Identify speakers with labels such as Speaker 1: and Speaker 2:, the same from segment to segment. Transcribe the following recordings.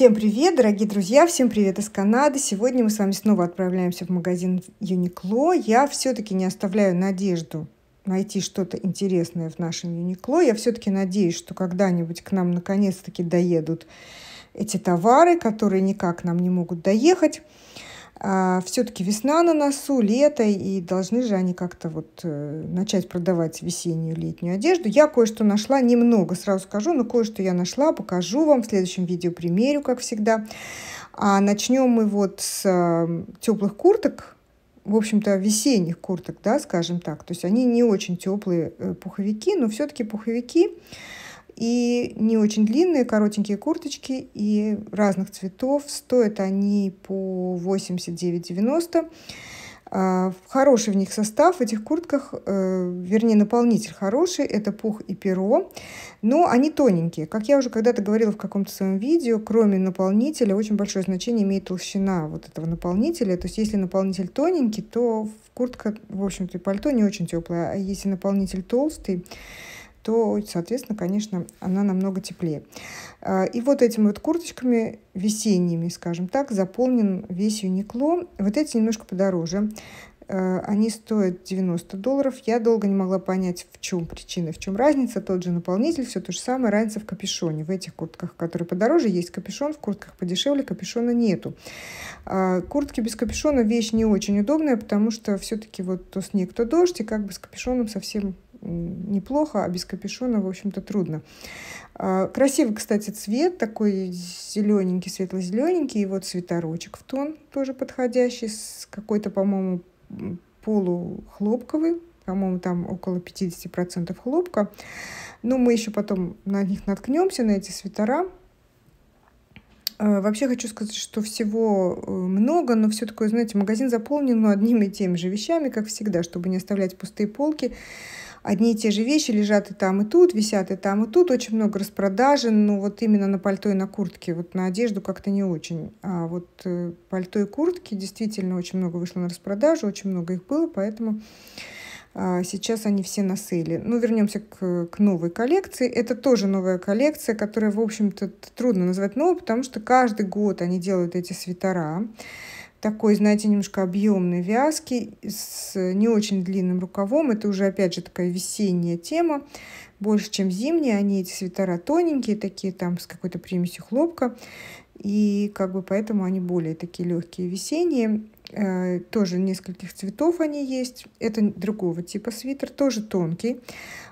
Speaker 1: Всем привет, дорогие друзья! Всем привет из Канады! Сегодня мы с вами снова отправляемся в магазин Юникло. Я все-таки не оставляю надежду найти что-то интересное в нашем Юникло. Я все-таки надеюсь, что когда-нибудь к нам наконец-таки доедут эти товары, которые никак нам не могут доехать. А все-таки весна на носу, лето, и должны же они как-то вот э, начать продавать весеннюю летнюю одежду. Я кое-что нашла, немного, сразу скажу, но кое-что я нашла, покажу вам в следующем видео, примерю, как всегда. А начнем мы вот с э, теплых курток, в общем-то, весенних курток, да, скажем так. То есть они не очень теплые э, пуховики, но все-таки пуховики. Пуховики и не очень длинные, коротенькие курточки и разных цветов. Стоят они по 89,90. А, хороший в них состав, в этих куртках, э, вернее, наполнитель хороший, это пух и перо, но они тоненькие. Как я уже когда-то говорила в каком-то своем видео, кроме наполнителя, очень большое значение имеет толщина вот этого наполнителя. То есть, если наполнитель тоненький, то куртка, в общем-то, и пальто не очень теплое, а если наполнитель толстый, то, соответственно, конечно, она намного теплее. А, и вот этими вот курточками весенними, скажем так, заполнен весь Юникло. Вот эти немножко подороже. А, они стоят 90 долларов. Я долго не могла понять, в чем причина, в чем разница. Тот же наполнитель, все то же самое, разница в капюшоне. В этих куртках, которые подороже, есть капюшон, в куртках подешевле капюшона нету. А, куртки без капюшона вещь не очень удобная, потому что все-таки вот то снег, то дождь, и как бы с капюшоном совсем неплохо, а без капюшона, в общем-то, трудно. А, красивый, кстати, цвет, такой зелененький, светло-зелененький, и вот свитерочек в тон тоже подходящий, с какой-то, по-моему, полухлопковый, по-моему, там около 50% хлопка. Но мы еще потом на них наткнемся, на эти свитера. А, вообще хочу сказать, что всего э, много, но все такое, знаете, магазин заполнен ну, одними и теми же вещами, как всегда, чтобы не оставлять пустые полки. Одни и те же вещи лежат и там, и тут, висят и там, и тут. Очень много распродажи, но вот именно на пальто и на куртке, вот на одежду как-то не очень. А вот э, пальто и куртки действительно очень много вышло на распродажу, очень много их было, поэтому а, сейчас они все на сейле. Ну, вернемся к, к новой коллекции. Это тоже новая коллекция, которая, в общем-то, трудно назвать новой, потому что каждый год они делают эти свитера. Такой, знаете, немножко объемный, вязки с не очень длинным рукавом. Это уже, опять же, такая весенняя тема. Больше, чем зимние. Они, эти свитера, тоненькие такие, там, с какой-то примесью хлопка. И как бы поэтому они более такие легкие весенние. Э, тоже нескольких цветов они есть. Это другого типа свитер, тоже тонкий.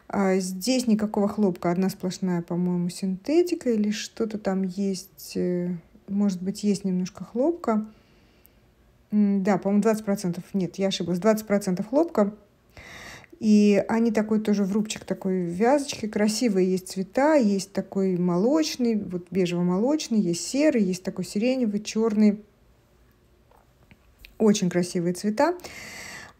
Speaker 1: А, здесь никакого хлопка, одна сплошная, по-моему, синтетика или что-то там есть. Э, может быть, есть немножко хлопка. Да, по-моему, 20%. Нет, я ошиблась. 20% хлопка. И они такой тоже в рубчик такой вязочки. Красивые есть цвета. Есть такой молочный, вот бежево-молочный. Есть серый, есть такой сиреневый, черный. Очень красивые цвета.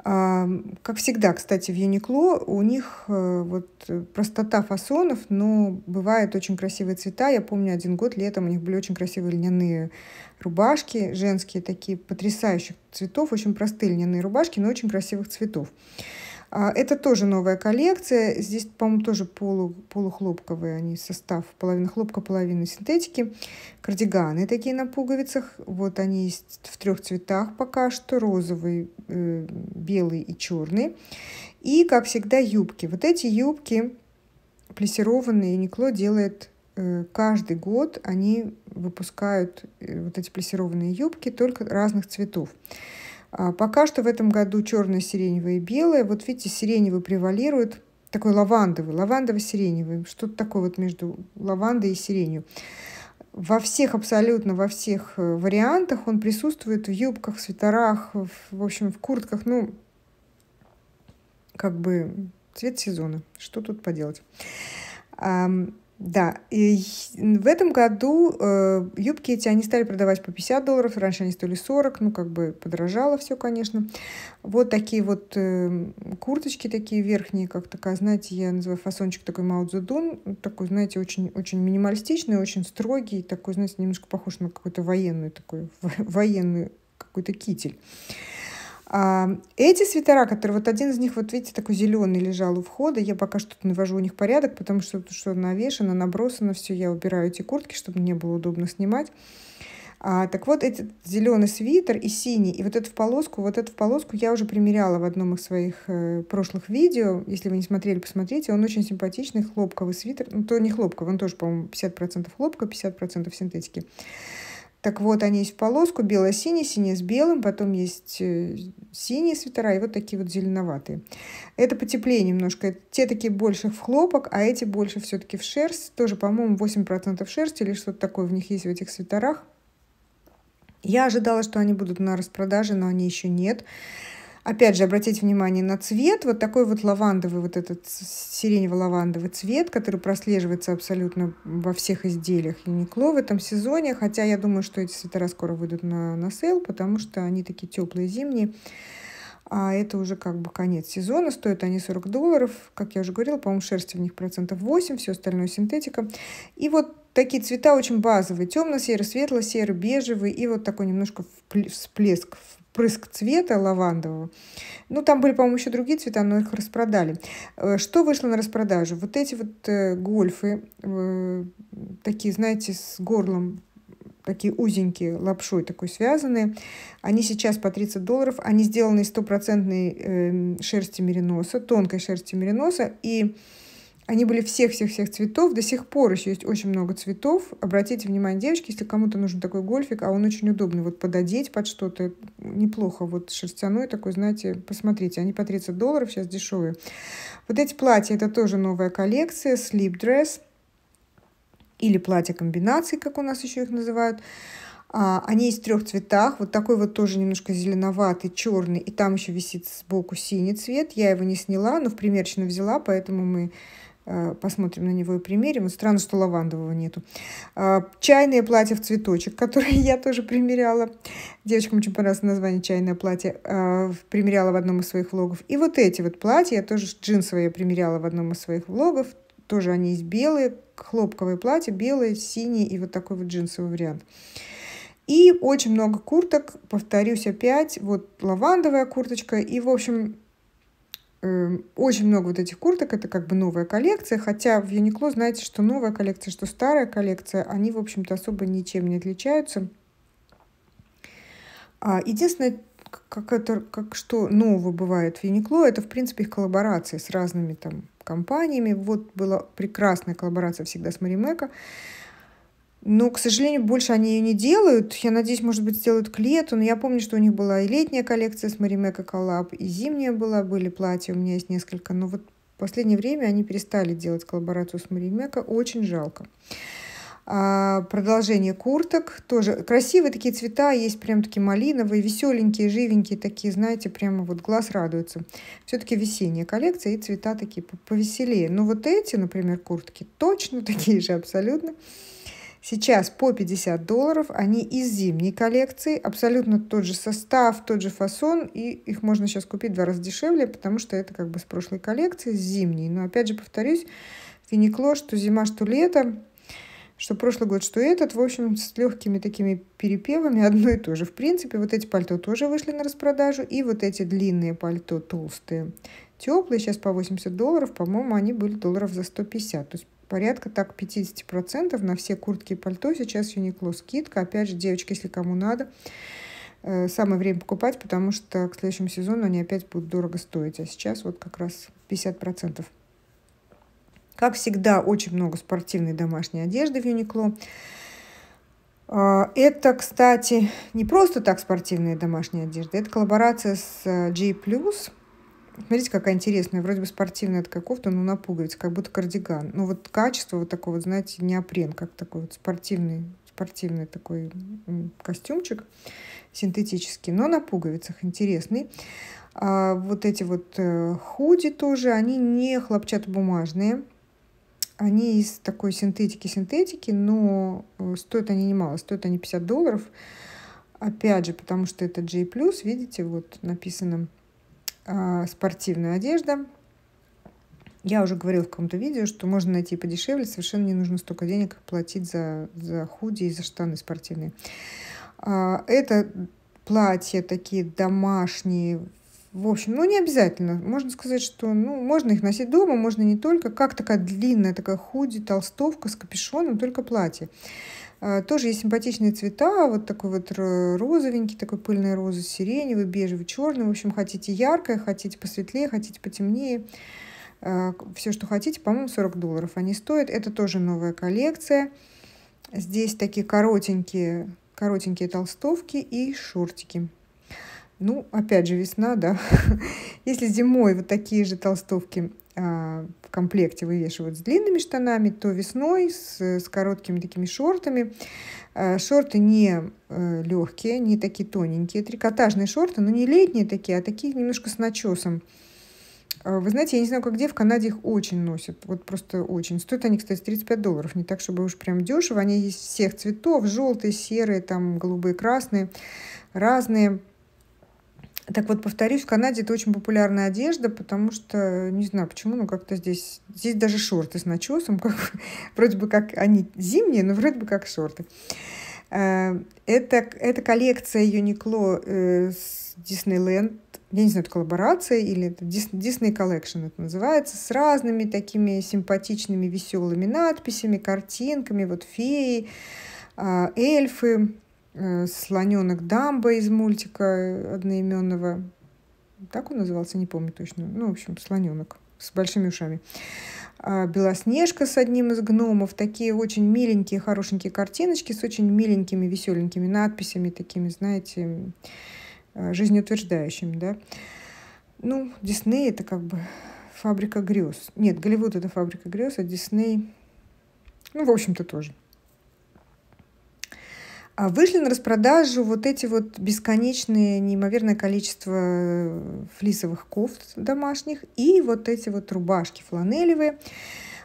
Speaker 1: А, как всегда, кстати, в Юникло у них э, вот э, простота фасонов, но бывают очень красивые цвета. Я помню, один год летом у них были очень красивые льняные рубашки, женские такие потрясающих цветов, очень простые льняные рубашки, но очень красивых цветов. А, это тоже новая коллекция. Здесь, по-моему, тоже полу, полухлопковые они состав. Половина хлопка, половина синтетики. Кардиганы такие на пуговицах. Вот они есть в трех цветах пока что. Розовый, э, белый и черный. И, как всегда, юбки. Вот эти юбки плессированные Никло делает э, каждый год. Они выпускают э, вот эти плессированные юбки только разных цветов. А пока что в этом году черное, сиреневое и белое. Вот видите, сиреневый превалирует, такой лавандовый, лавандово-сиреневый, что-то такое вот между лавандой и сиренью. Во всех, абсолютно во всех э, вариантах он присутствует в юбках, в свитерах, в, в общем, в куртках. Ну, как бы цвет сезона. Что тут поделать? Да, и в этом году э, юбки эти, они стали продавать по 50 долларов, раньше они стоили 40, ну, как бы подорожало все, конечно. Вот такие вот э, курточки такие верхние, как такая, знаете, я называю фасончик такой Мао Цзэдун, такой, знаете, очень, очень минималистичный, очень строгий, такой, знаете, немножко похож на какой то военный такой военный какой-то китель. А эти свитера, которые вот один из них, вот видите, такой зеленый лежал у входа, я пока что-то навожу у них порядок, потому что что навешено, набросано, все, я убираю эти куртки, чтобы мне было удобно снимать. А, так вот, этот зеленый свитер и синий, и вот эту в полоску, вот эту в полоску я уже примеряла в одном из своих э, прошлых видео. Если вы не смотрели, посмотрите. Он очень симпатичный, хлопковый свитер. Ну, то не хлопковый, он тоже, по-моему, 50% хлопка, 50% синтетики. Так вот, они есть в полоску, бело-синий, синий с белым, потом есть э, синие свитера и вот такие вот зеленоватые. Это потеплее немножко. Те такие больше в хлопок, а эти больше все-таки в шерсть. Тоже, по-моему, 8% шерсти или что-то такое в них есть в этих свитерах. Я ожидала, что они будут на распродаже, но они еще нет. Опять же, обратить внимание на цвет. Вот такой вот лавандовый, вот этот сиренево-лавандовый цвет, который прослеживается абсолютно во всех изделиях Uniqlo в этом сезоне. Хотя я думаю, что эти свитера скоро выйдут на, на сейл, потому что они такие теплые зимние. А это уже как бы конец сезона. Стоят они 40 долларов. Как я уже говорила, по-моему, шерсти в них процентов 8, все остальное синтетика. И вот такие цвета очень базовые. Темно-серый, светло-серый, бежевый и вот такой немножко всплеск впрыск цвета лавандового. Ну, там были, по-моему, еще другие цвета, но их распродали. Э, что вышло на распродажу? Вот эти вот э, гольфы, э, такие, знаете, с горлом такие узенькие, лапшой такой связанные. Они сейчас по 30 долларов. Они сделаны из стопроцентной э, шерсти мериноса, тонкой шерсти мериноса. И они были всех-всех-всех цветов. До сих пор еще есть очень много цветов. Обратите внимание, девочки, если кому-то нужен такой гольфик, а он очень удобный, вот пододеть под что-то неплохо. Вот шерстяной такой, знаете, посмотрите, они по 30 долларов сейчас дешевые. Вот эти платья, это тоже новая коллекция, Sleep Dress или платья комбинации, как у нас еще их называют. А, они из трех цветах. Вот такой вот тоже немножко зеленоватый, черный. И там еще висит сбоку синий цвет. Я его не сняла, но в примерочную взяла, поэтому мы а, посмотрим на него и примерим. Вот странно, что лавандового нету. А, чайное платье в цветочек, которое я тоже примеряла. Девочкам очень понравилось название «Чайное платье». А, примеряла в одном из своих влогов. И вот эти вот платья, я тоже джинсовые примеряла в одном из своих влогов. Тоже они из белые, хлопковые платья, белое, синие и вот такой вот джинсовый вариант. И очень много курток, повторюсь опять, вот лавандовая курточка, и, в общем, Эм, очень много вот этих курток, это как бы новая коллекция, хотя в Юникло знаете, что новая коллекция, что старая коллекция, они, в общем-то, особо ничем не отличаются. А, единственное, как это, как что нового бывает в Юникло, это, в принципе, их коллаборации с разными там компаниями. Вот была прекрасная коллаборация всегда с Маримеко. Но, к сожалению, больше они ее не делают. Я надеюсь, может быть, сделают к лету. Но я помню, что у них была и летняя коллекция с Маримека коллаб, и зимняя была, были платья, у меня есть несколько. Но вот в последнее время они перестали делать коллаборацию с Маримека. Очень жалко. А, продолжение курток. Тоже красивые такие цвета. Есть прям такие малиновые, веселенькие, живенькие такие. Знаете, прямо вот глаз радуется. Все-таки весенняя коллекция и цвета такие повеселее. Но вот эти, например, куртки точно такие же абсолютно. Сейчас по 50 долларов. Они из зимней коллекции. Абсолютно тот же состав, тот же фасон. И их можно сейчас купить в два раза дешевле, потому что это как бы с прошлой коллекции, с зимней. Но опять же повторюсь, финикло, что зима, что лето, что прошлый год, что этот. В общем, с легкими такими перепевами одно и то же. В принципе, вот эти пальто тоже вышли на распродажу. И вот эти длинные пальто толстые, теплые, сейчас по 80 долларов. По-моему, они были долларов за 150. То есть порядка так 50% на все куртки и пальто. Сейчас Юникло скидка. Опять же, девочки, если кому надо, э, самое время покупать, потому что к следующему сезону они опять будут дорого стоить. А сейчас вот как раз 50%. Как всегда, очень много спортивной домашней одежды в Юникло. А, это, кстати, не просто так спортивная домашняя одежда, это коллаборация с э, G+, Смотрите, какая интересная, вроде бы спортивная от кофта но на пуговице, как будто кардиган. Ну вот качество вот такого, вот, знаете, неопрен, как такой вот спортивный, спортивный такой костюмчик синтетический, но на пуговицах интересный. А вот эти вот э, худи тоже, они не хлопчатобумажные, они из такой синтетики-синтетики, но э, стоят они немало, стоят они 50 долларов. Опять же, потому что это J+, видите, вот написано а, спортивную одежду. Я уже говорила в каком-то видео, что можно найти подешевле, совершенно не нужно столько денег платить за, за худи и за штаны спортивные. А, это платья такие домашние, в общем, ну не обязательно. Можно сказать, что ну, можно их носить дома, можно не только. Как такая длинная такая худи, толстовка с капюшоном, только платье. А, тоже есть симпатичные цвета, вот такой вот розовенький, такой пыльной розы, сиреневый, бежевый, черный. В общем, хотите яркое, хотите посветлее, хотите потемнее. А, Все, что хотите, по-моему, 40 долларов они стоят. Это тоже новая коллекция. Здесь такие коротенькие, коротенькие толстовки и шортики. Ну, опять же, весна, да. Если зимой вот такие же толстовки а, в комплекте вывешивают с длинными штанами, то весной с, с короткими такими шортами. А, шорты не э, легкие, не такие тоненькие, трикотажные шорты, но не летние такие, а такие немножко с начесом. А, вы знаете, я не знаю, как где, в Канаде их очень носят, вот просто очень. Стоят они, кстати, 35 долларов, не так, чтобы уж прям дешево. Они есть всех цветов, желтые, серые, там голубые, красные, разные. Так вот, повторюсь, в Канаде это очень популярная одежда, потому что, не знаю почему, но как-то здесь... Здесь даже шорты с начесом, как, вроде бы как они зимние, но вроде бы как шорты. Э, это, это коллекция Юникло э, с Диснейленд, я не знаю, это коллаборация или это Disney Collection это называется, с разными такими симпатичными, веселыми надписями, картинками, вот феи, а, эльфы, Э, слоненок Дамбо из мультика одноименного. Так он назывался, не помню точно. Ну, в общем, слоненок с большими ушами. А, Белоснежка с одним из гномов. Такие очень миленькие, хорошенькие картиночки с очень миленькими, веселенькими надписями, такими, знаете, э, жизнеутверждающими, да. Ну, Дисней это как бы фабрика грез. Нет, Голливуд это фабрика грез, а Дисней, ну, в общем-то, тоже. А вышли на распродажу вот эти вот бесконечные, неимоверное количество э, флисовых кофт домашних и вот эти вот рубашки фланелевые,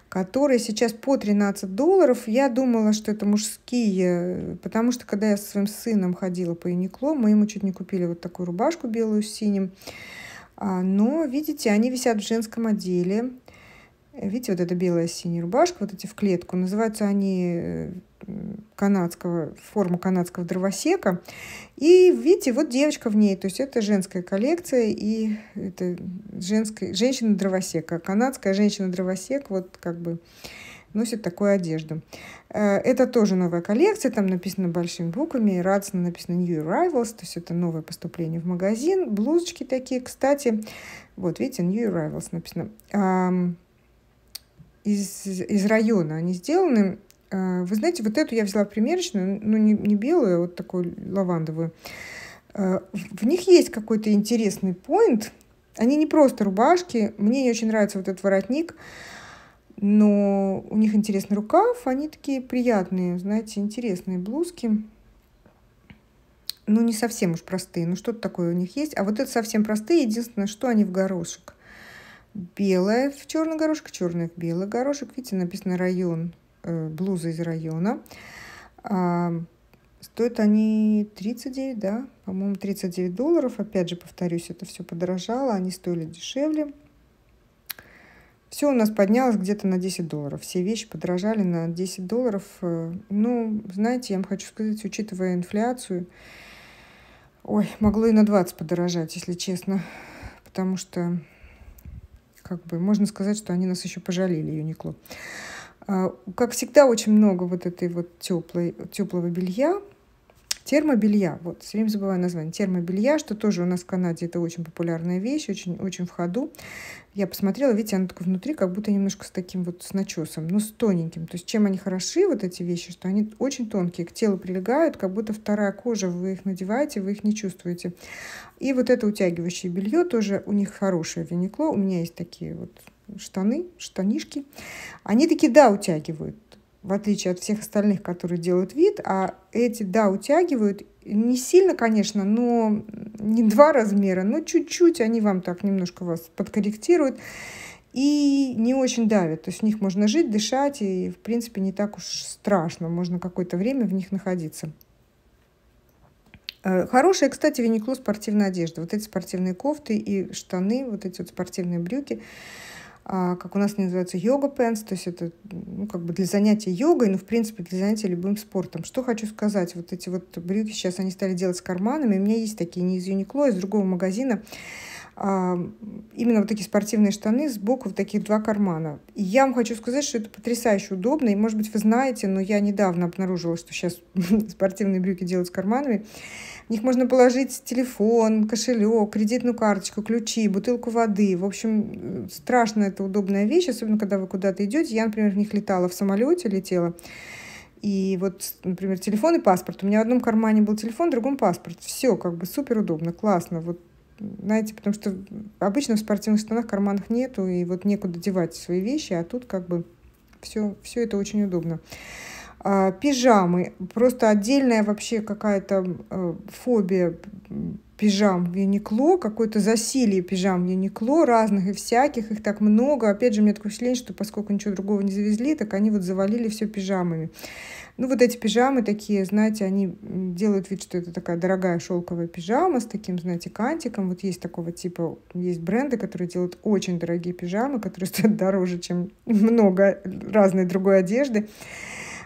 Speaker 1: которые сейчас по 13 долларов. Я думала, что это мужские, потому что когда я со своим сыном ходила по Юникло, мы ему чуть не купили вот такую рубашку белую с синим. А, но, видите, они висят в женском отделе. Видите, вот эта белая синяя рубашка, вот эти в клетку. Называются они э, канадского, форма канадского дровосека. И видите, вот девочка в ней, то есть это женская коллекция, и это женская, женщина-дровосека. Канадская женщина-дровосек, вот как бы носит такую одежду. Э, это тоже новая коллекция, там написано большими буквами, радостно написано New Arrivals, то есть это новое поступление в магазин. Блузочки такие, кстати, вот видите, New Arrivals написано из, из района они сделаны. А, вы знаете, вот эту я взяла примерочную, ну не, не белую, а вот такую лавандовую. А, в них есть какой-то интересный поинт. Они не просто рубашки. Мне не очень нравится вот этот воротник. Но у них интересный рукав. Они такие приятные, знаете, интересные блузки. Ну, не совсем уж простые. Ну, что-то такое у них есть. А вот это совсем простые. Единственное, что они в горошек белая в черный горошек, черная в белый горошек. Видите, написано район, э, блуза из района. А, стоят они 39, да, по-моему, 39 долларов. Опять же, повторюсь, это все подорожало, они стоили дешевле. Все у нас поднялось где-то на 10 долларов. Все вещи подорожали на 10 долларов. Э, ну, знаете, я вам хочу сказать, учитывая инфляцию, ой, могло и на 20 подорожать, если честно. Потому что как бы можно сказать, что они нас еще пожалели, Юникло. А, как всегда, очень много вот этой вот теплой, теплого белья, термобелья. Вот, все время забываю название. Термобелья, что тоже у нас в Канаде это очень популярная вещь, очень, очень в ходу. Я посмотрела, видите, она такое внутри, как будто немножко с таким вот с начесом, но с тоненьким. То есть чем они хороши, вот эти вещи, что они очень тонкие, к телу прилегают, как будто вторая кожа, вы их надеваете, вы их не чувствуете. И вот это утягивающее белье тоже у них хорошее виникло. У меня есть такие вот штаны, штанишки, они такие, да, утягивают в отличие от всех остальных, которые делают вид, а эти, да, утягивают, не сильно, конечно, но не два размера, но чуть-чуть они вам так немножко вас подкорректируют и не очень давят. То есть в них можно жить, дышать, и, в принципе, не так уж страшно. Можно какое-то время в них находиться. Э, хорошая, кстати, Винекло спортивная одежда. Вот эти спортивные кофты и штаны, вот эти вот спортивные брюки – а, как у нас называется йога пенс, то есть это ну, как бы для занятия йогой, но ну, в принципе для занятия любым спортом. Что хочу сказать, вот эти вот брюки сейчас они стали делать с карманами, у меня есть такие не из Юникло, а из другого магазина, именно вот такие спортивные штаны сбоку вот таких два кармана. И я вам хочу сказать, что это потрясающе удобно, и, может быть, вы знаете, но я недавно обнаружила, что сейчас спортивные брюки делают с карманами. В них можно положить телефон, кошелек, кредитную карточку, ключи, бутылку воды. В общем, э, страшно это удобная вещь, особенно когда вы куда-то идете. Я, например, в них летала в самолете, летела. И вот, например, телефон и паспорт. У меня в одном кармане был телефон, в другом паспорт. Все, как бы супер удобно, классно. Вот знаете, потому что обычно в спортивных штанах карманов нету, и вот некуда девать свои вещи, а тут как бы все, все это очень удобно. А, пижамы. Просто отдельная вообще какая-то э, фобия пижам в Юникло, какое-то засилие пижам в Юникло, разных и всяких, их так много. Опять же, у меня такое впечатление, что поскольку ничего другого не завезли, так они вот завалили все пижамами. Ну, вот эти пижамы такие, знаете, они делают вид, что это такая дорогая шелковая пижама с таким, знаете, кантиком. Вот есть такого типа, есть бренды, которые делают очень дорогие пижамы, которые стоят дороже, чем много разной другой одежды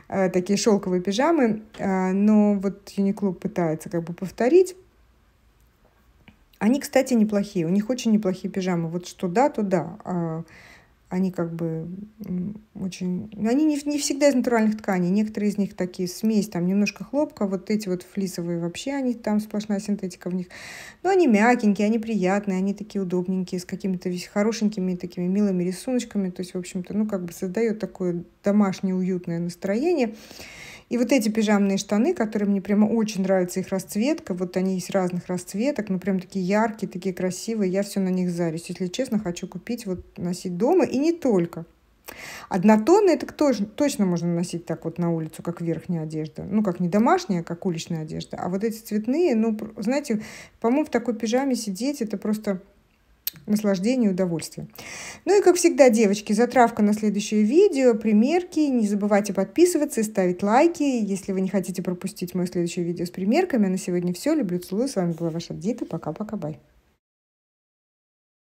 Speaker 1: э, такие шелковые пижамы, э, но вот Uniqlo пытается как бы повторить. Они, кстати, неплохие, у них очень неплохие пижамы. Вот что да, то да. А они как бы очень... Ну, они не, не всегда из натуральных тканей. Некоторые из них такие смесь, там немножко хлопка. Вот эти вот флисовые вообще, они там сплошная синтетика в них. Но они мягенькие, они приятные, они такие удобненькие, с какими-то хорошенькими такими милыми рисуночками. То есть, в общем-то, ну как бы создает такое домашнее уютное настроение. И вот эти пижамные штаны, которые мне прямо очень нравится их расцветка, вот они есть разных расцветок, но ну, прям такие яркие, такие красивые, я все на них зарюсь. Если честно, хочу купить, вот носить дома и не только. Однотонные так тоже, точно можно носить так вот на улицу, как верхняя одежда. Ну, как не домашняя, как уличная одежда. А вот эти цветные, ну, знаете, по-моему, в такой пижаме сидеть, это просто наслаждение и удовольствие. Ну и, как всегда, девочки, затравка на следующее видео, примерки. Не забывайте подписываться и ставить лайки, если вы не хотите пропустить мое следующее видео с примерками. А на сегодня все. Люблю, целую. С вами была ваша Дита. Пока-пока, бай.